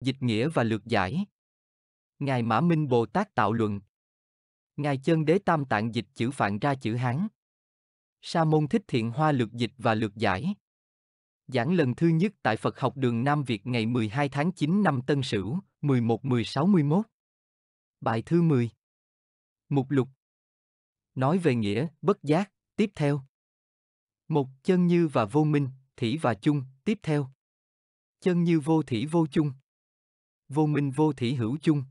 Dịch nghĩa và lược giải Ngài Mã Minh Bồ Tát tạo luận Ngài chân đế tam tạng dịch chữ phạn ra chữ Hán Sa môn thích thiện hoa lược dịch và lược giải Giảng lần thứ nhất tại Phật học đường Nam Việt ngày 12 tháng 9 năm Tân Sửu, 11-16-11 Bài thứ 10 Mục lục Nói về nghĩa, bất giác, tiếp theo Một chân như và vô minh, thỉ và chung, tiếp theo Chân như vô thỉ vô chung vô minh vô thỉ hữu chung.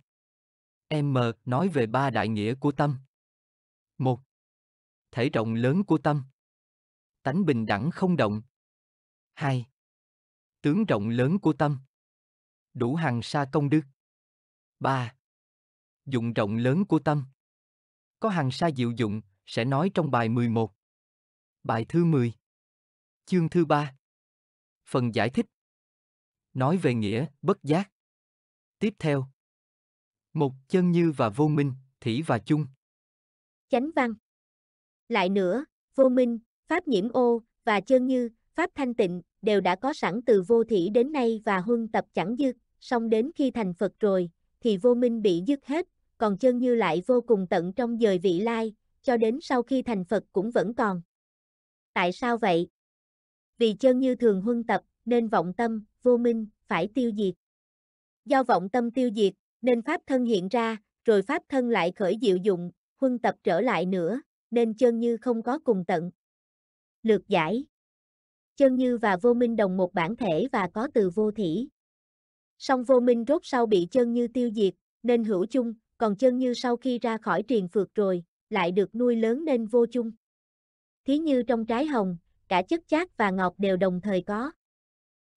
M nói về ba đại nghĩa của tâm. Một, Thể rộng lớn của tâm. Tánh bình đẳng không động. Hai, Tướng rộng lớn của tâm. Đủ hàng sa công đức. Ba, Dụng rộng lớn của tâm. Có hàng sa diệu dụng, sẽ nói trong bài 11. Bài thứ 10. Chương thứ 3. Phần giải thích. Nói về nghĩa, bất giác. Tiếp theo. Một chân như và vô minh, thỉ và chung. Chánh văn. Lại nữa, vô minh, pháp nhiễm ô và chân như, pháp thanh tịnh đều đã có sẵn từ vô thỉ đến nay và huân tập chẳng dư, song đến khi thành Phật rồi thì vô minh bị dứt hết, còn chân như lại vô cùng tận trong dời vị lai, cho đến sau khi thành Phật cũng vẫn còn. Tại sao vậy? Vì chân như thường huân tập nên vọng tâm, vô minh phải tiêu diệt do vọng tâm tiêu diệt, nên pháp thân hiện ra, rồi pháp thân lại khởi diệu dụng, huân tập trở lại nữa, nên chân như không có cùng tận. Lược giải Chân như và vô minh đồng một bản thể và có từ vô thỉ. Song vô minh rốt sau bị chân như tiêu diệt, nên hữu chung, còn chân như sau khi ra khỏi triền phượt rồi, lại được nuôi lớn nên vô chung. Thí như trong trái hồng, cả chất chát và ngọt đều đồng thời có.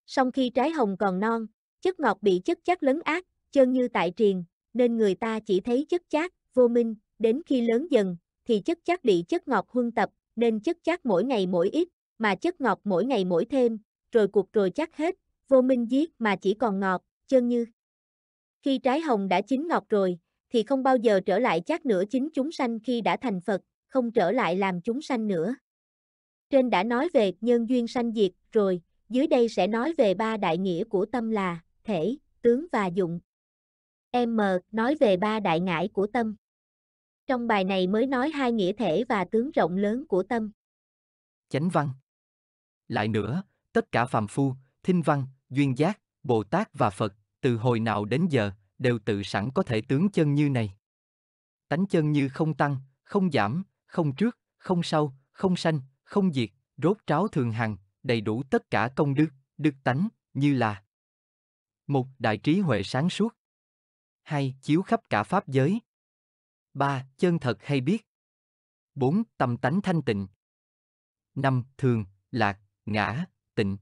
Song khi trái hồng còn non, chất ngọt bị chất chát lấn ác, chân như tại triền, nên người ta chỉ thấy chất chát, vô minh, đến khi lớn dần, thì chất chát bị chất ngọt huân tập, nên chất chát mỗi ngày mỗi ít, mà chất ngọt mỗi ngày mỗi thêm, rồi cuộc rồi chắc hết, vô minh giết mà chỉ còn ngọt, chân như. Khi trái hồng đã chín ngọt rồi, thì không bao giờ trở lại chát nữa chính chúng sanh khi đã thành Phật, không trở lại làm chúng sanh nữa. Trên đã nói về nhân duyên sanh diệt rồi, dưới đây sẽ nói về ba đại nghĩa của tâm là thể, tướng và dụng. M. Nói về ba đại ngãi của tâm. Trong bài này mới nói hai nghĩa thể và tướng rộng lớn của tâm. Chánh văn. Lại nữa, tất cả phàm phu, thinh văn, duyên giác, Bồ Tát và Phật, từ hồi nào đến giờ, đều tự sẵn có thể tướng chân như này. Tánh chân như không tăng, không giảm, không trước, không sau, không sanh, không diệt, rốt tráo thường hằng, đầy đủ tất cả công đức, đức tánh, như là 1. Đại trí huệ sáng suốt. 2. Chiếu khắp cả pháp giới. 3. Chân thật hay biết. 4. Tâm tánh thanh tịnh. 5. Thường, lạc, ngã, tịnh.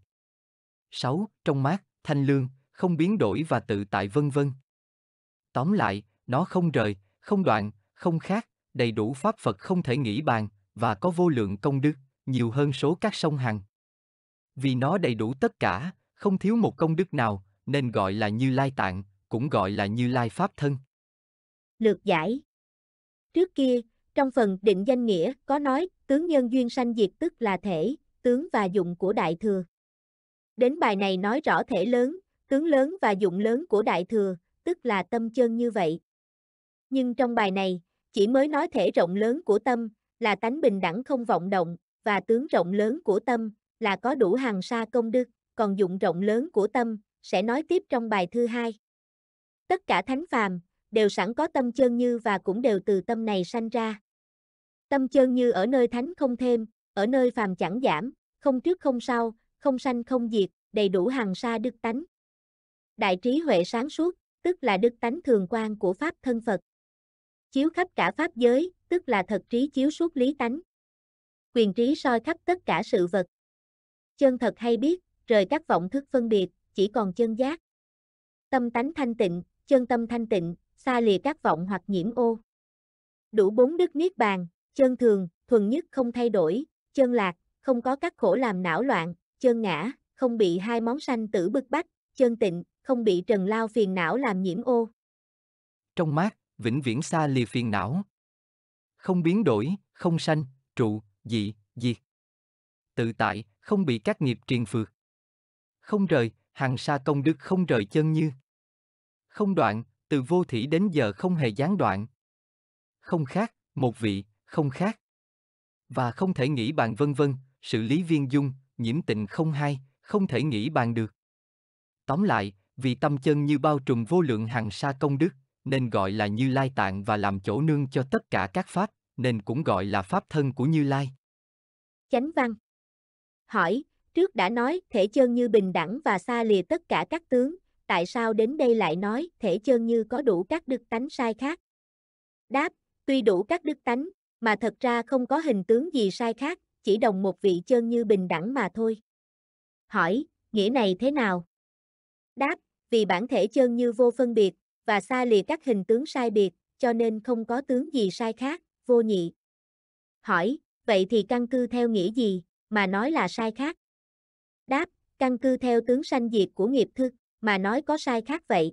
6. Trong mát, thanh lương, không biến đổi và tự tại vân vân. Tóm lại, nó không rời, không đoạn, không khác, đầy đủ pháp Phật không thể nghĩ bàn và có vô lượng công đức, nhiều hơn số các sông hằng. Vì nó đầy đủ tất cả, không thiếu một công đức nào, nên gọi là Như Lai Tạng, cũng gọi là Như Lai Pháp Thân. Lược giải Trước kia, trong phần định danh nghĩa có nói tướng nhân duyên sanh diệt tức là thể, tướng và dụng của Đại Thừa. Đến bài này nói rõ thể lớn, tướng lớn và dụng lớn của Đại Thừa, tức là tâm chân như vậy. Nhưng trong bài này, chỉ mới nói thể rộng lớn của tâm, là tánh bình đẳng không vọng động, và tướng rộng lớn của tâm, là có đủ hàng sa công đức, còn dụng rộng lớn của tâm, sẽ nói tiếp trong bài thứ hai. Tất cả thánh phàm, đều sẵn có tâm chân như và cũng đều từ tâm này sanh ra. Tâm chân như ở nơi thánh không thêm, ở nơi phàm chẳng giảm, không trước không sau, không sanh không diệt, đầy đủ hàng sa đức tánh. Đại trí huệ sáng suốt, tức là đức tánh thường quan của Pháp thân Phật. Chiếu khắp cả Pháp giới, tức là thật trí chiếu suốt lý tánh. Quyền trí soi khắp tất cả sự vật. Chân thật hay biết, rời các vọng thức phân biệt, chỉ còn chân giác. Tâm tánh thanh tịnh, chân tâm thanh tịnh, xa lìa các vọng hoặc nhiễm ô. Đủ bốn đức niết bàn, chân thường, thuần nhất không thay đổi, chân lạc, không có các khổ làm não loạn, chân ngã, không bị hai món sanh tử bức bách, chân tịnh, không bị trần lao phiền não làm nhiễm ô. Trong mát, vĩnh viễn xa lìa phiền não. Không biến đổi, không sanh, trụ, dị, diệt. Tự tại, không bị các nghiệp triền phược. Không rời, hằng sa công đức không rời chân như. Không đoạn, từ vô thủy đến giờ không hề gián đoạn. Không khác, một vị, không khác. Và không thể nghĩ bàn vân vân, sự lý viên dung, nhiễm tịnh không hay, không thể nghĩ bàn được. Tóm lại, vì tâm chân như bao trùm vô lượng hằng sa công đức, nên gọi là Như Lai Tạng và làm chỗ nương cho tất cả các pháp, nên cũng gọi là pháp thân của Như Lai. Chánh văn Hỏi, Trước đã nói thể chân như bình đẳng và xa lìa tất cả các tướng, tại sao đến đây lại nói thể chân như có đủ các đức tánh sai khác? Đáp, tuy đủ các đức tánh, mà thật ra không có hình tướng gì sai khác, chỉ đồng một vị chân như bình đẳng mà thôi. Hỏi, nghĩa này thế nào? Đáp, vì bản thể chân như vô phân biệt, và xa lìa các hình tướng sai biệt, cho nên không có tướng gì sai khác, vô nhị. Hỏi, vậy thì căn cứ theo nghĩa gì, mà nói là sai khác? đáp, căn cứ theo tướng sanh diệt của nghiệp thức mà nói có sai khác vậy.